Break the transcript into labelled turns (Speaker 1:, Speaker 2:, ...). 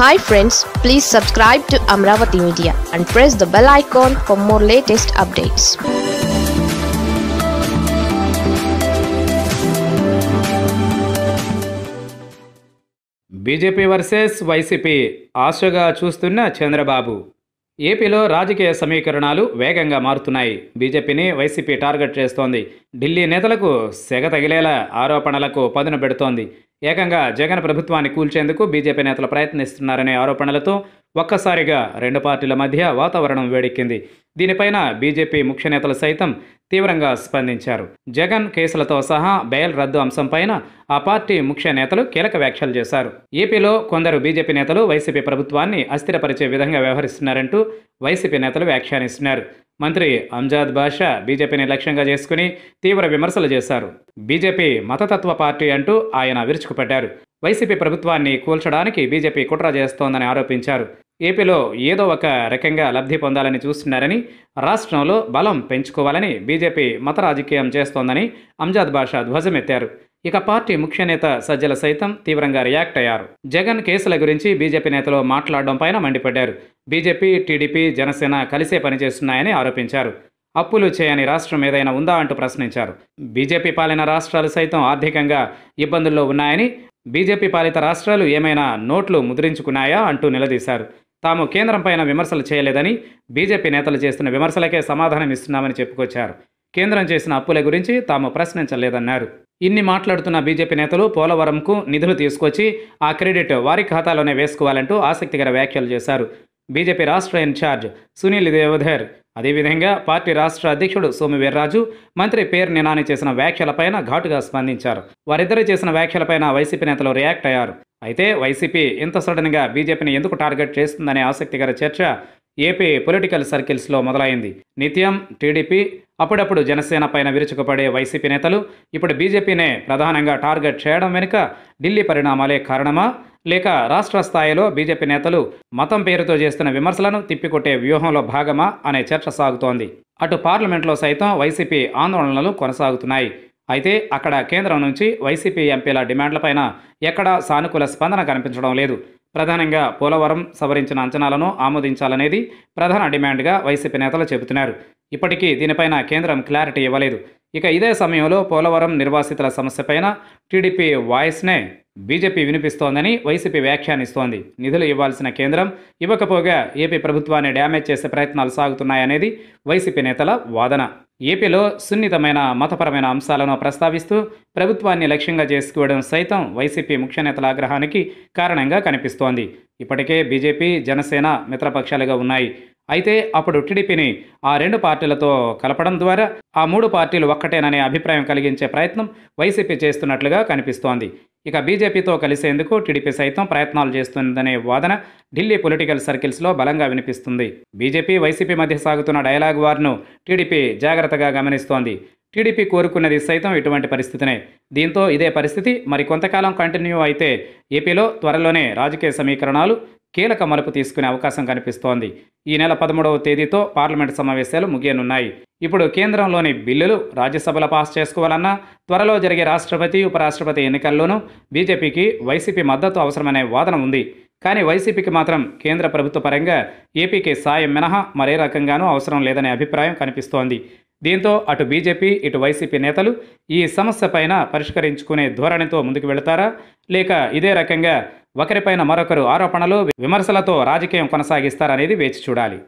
Speaker 1: hi friends please subscribe to Amaravati media and press the bell icon for more latest updates BJP versus YCP ఆశగా చూస్తున్న చంద్రబాబు ఏపీలో రాజకీయ సమీకరణాలు వేగంగా మారుతున్నాయి బీజేపీని వైసీపీ టార్గెట్ చేస్తోంది ఢిల్లీ నేతలకు సెగ తగిలేలా ఆరోపణలకు పదును పెడుతోంది ఏకంగా జగన్ ప్రభుత్వాన్ని కూల్చేందుకు బీజేపీ నేతలు ప్రయత్నిస్తున్నారనే ఆరోపణలతో ఒక్కసారిగా రెండు పార్టీల మధ్య వాతావరణం వేడెక్కింది దీనిపైన బీజేపీ ముఖ్య నేతలు సైతం తీవ్రంగా స్పందించారు జగన్ కేసులతో సహా బెయిల్ రద్దు అంశంపైన ఆ పార్టీ ముఖ్య నేతలు కీలక వ్యాఖ్యలు చేశారు ఏపీలో కొందరు బీజేపీ నేతలు వైసీపీ ప్రభుత్వాన్ని అస్థిరపరిచే విధంగా వ్యవహరిస్తున్నారంటూ వైసీపీ నేతలు వ్యాఖ్యానిస్తున్నారు మంత్రి అంజాద్ బాషా బీజేపీని లక్ష్యంగా చేసుకుని తీవ్ర విమర్శలు చేశారు బీజేపీ మతతత్వ పార్టీ అంటూ ఆయన విరుచుకుపడ్డారు వైసీపీ ప్రభుత్వాన్ని కూల్చడానికి బీజేపీ కుట్ర చేస్తోందని ఆరోపించారు ఏపీలో ఏదో ఒక రకంగా లబ్ధి పొందాలని చూస్తున్నారని రాష్ట్రంలో బలం పెంచుకోవాలని బీజేపీ మత రాజకీయం చేస్తోందని అంజాద్ బాషా ధ్వజమెత్తారు ఇక పార్టీ ముఖ్య నేత సజ్జల సైతం తీవ్రంగా రియాక్ట్ అయ్యారు జగన్ కేసుల గురించి బీజేపీ నేతలు మాట్లాడడం పైన మండిపడ్డారు బీజేపీ టీడీపీ జనసేన కలిసే పనిచేస్తున్నాయని ఆరోపించారు అప్పులు చేయని రాష్ట్రం ఏదైనా ఉందా అంటూ ప్రశ్నించారు బీజేపీ పాలన రాష్ట్రాలు సైతం ఆర్థికంగా ఇబ్బందుల్లో ఉన్నాయని బీజేపీ పాలిత రాష్ట్రాలు ఏమైనా నోట్లు ముద్రించుకున్నాయా అంటూ నిలదీశారు తాము కేంద్రంపైన విమర్శలు చేయలేదని బీజేపీ నేతలు చేస్తున్న విమర్శలకే సమాధానం ఇస్తున్నామని చెప్పుకొచ్చారు కేంద్రం చేసిన అప్పుల గురించి తాము ప్రశ్నించలేదన్నారు ఇన్ని మాట్లాడుతున్న బీజేపీ నేతలు పోలవరంకు నిధులు తీసుకొచ్చి ఆ క్రెడిట్ వారి ఖాతాలోనే వేసుకోవాలంటూ ఆసక్తికర వ్యాఖ్యలు చేశారు బీజేపీ రాష్ట్ర ఇన్ఛార్జ్ సునీల్ దేవధర్ అదేవిధంగా పార్టీ రాష్ట్ర అధ్యక్షుడు సోమి వీర్రాజు మంత్రి పేరు నినాని చేసిన వ్యాఖ్యలపైన ఘాటుగా స్పందించారు వారిద్దరు చేసిన వ్యాఖ్యలపైన వైసీపీ నేతలు రియాక్ట్ అయ్యారు అయితే వైసీపీ ఇంత సడన్గా బీజేపీని ఎందుకు టార్గెట్ చేస్తుందనే ఆసక్తికర చర్చ ఏపీ పొలిటికల్ సర్కిల్స్లో మొదలైంది నిత్యం టీడీపీ అప్పుడప్పుడు జనసేన పైన విరుచుకుపడే వైసీపీ నేతలు ఇప్పుడు బీజేపీనే ప్రధానంగా టార్గెట్ చేయడం వెనుక ఢిల్లీ పరిణామాలే కారణమా లేక రాష్ట్ర స్థాయిలో బీజేపీ నేతలు మతం పేరుతో చేస్తున్న విమర్శలను తిప్పికొట్టే వ్యూహంలో భాగమా అనే చర్చ సాగుతోంది అటు పార్లమెంట్లో సైతం వైసీపీ ఆందోళనలు కొనసాగుతున్నాయి అయితే అక్కడ కేంద్రం నుంచి వైసీపీ ఎంపీల డిమాండ్లపైన ఎక్కడా సానుకూల స్పందన కనిపించడం లేదు ప్రధానంగా పోలవరం సవరించిన అంచనాలను ఆమోదించాలనేది ప్రధాన డిమాండ్గా వైసీపీ నేతలు చెబుతున్నారు ఇప్పటికీ దీనిపైన కేంద్రం క్లారిటీ ఇవ్వలేదు ఇక ఇదే సమయంలో పోలవరం నిర్వాసితుల సమస్యపైన టీడీపీ వాయిస్నే బీజేపీ వినిపిస్తోందని వైసీపీ వ్యాఖ్యానిస్తోంది నిధులు ఇవ్వాల్సిన కేంద్రం ఇవ్వకపోగా ఏపీ ప్రభుత్వాన్ని డ్యామేజ్ చేసే ప్రయత్నాలు సాగుతున్నాయనేది వైసీపీ నేతల వాదన ఏపీలో సున్నితమైన మతపరమైన అంశాలను ప్రస్తావిస్తూ ప్రభుత్వాన్ని లక్ష్యంగా చేసుకోవడం సైతం వైసీపీ ముఖ్య నేతల ఆగ్రహానికి కారణంగా కనిపిస్తోంది ఇప్పటికే బీజేపీ జనసేన మిత్రపక్షాలుగా ఉన్నాయి అయితే అప్పుడు టీడీపీని ఆ రెండు పార్టీలతో కలపడం ద్వారా ఆ మూడు పార్టీలు ఒక్కటేననే అభిప్రాయం కలిగించే ప్రయత్నం వైసీపీ చేస్తున్నట్లుగా కనిపిస్తోంది ఇక బీజేపీతో కలిసేందుకు టీడీపీ సైతం ప్రయత్నాలు చేస్తుందనే వాదన ఢిల్లీ పొలిటికల్ సర్కిల్స్లో బలంగా వినిపిస్తుంది బీజేపీ వైసీపీ మధ్య సాగుతున్న డైలాగ్ వార్ను టీడీపీ జాగ్రత్తగా గమనిస్తోంది టీడీపీ కోరుకున్నది సైతం ఇటువంటి పరిస్థితినే దీంతో ఇదే పరిస్థితి మరి కొంతకాలం కంటిన్యూ అయితే ఏపీలో త్వరలోనే రాజకీయ సమీకరణాలు కీలక మలుపు తీసుకునే అవకాశం కనిపిస్తోంది ఈ నెల పదమూడవ తేదీతో పార్లమెంట్ సమావేశాలు ముగియనున్నాయి ఇప్పుడు కేంద్రంలోని బిల్లులు రాజ్యసభలో పాస్ చేసుకోవాలన్నా త్వరలో జరిగే రాష్ట్రపతి ఉపరాష్ట్రపతి ఎన్నికల్లోనూ బీజేపీకి వైసీపీ మద్దతు అవసరమనే వాదన ఉంది కానీ వైసీపీకి మాత్రం కేంద్ర ప్రభుత్వ పరంగా ఏపీకి సాయం మినహా మరే రకంగానూ అవసరం లేదనే అభిప్రాయం కనిపిస్తోంది దీంతో అటు బీజేపీ ఇటు వైసీపీ నేతలు ఈ సమస్య పైన పరిష్కరించుకునే ధోరణితో ముందుకు వెళతారా లేక ఇదే రకంగా ఒకరిపైన మరొకరు ఆరోపణలు విమర్శలతో రాజకీయం కొనసాగిస్తారనేది వేచి చూడాలి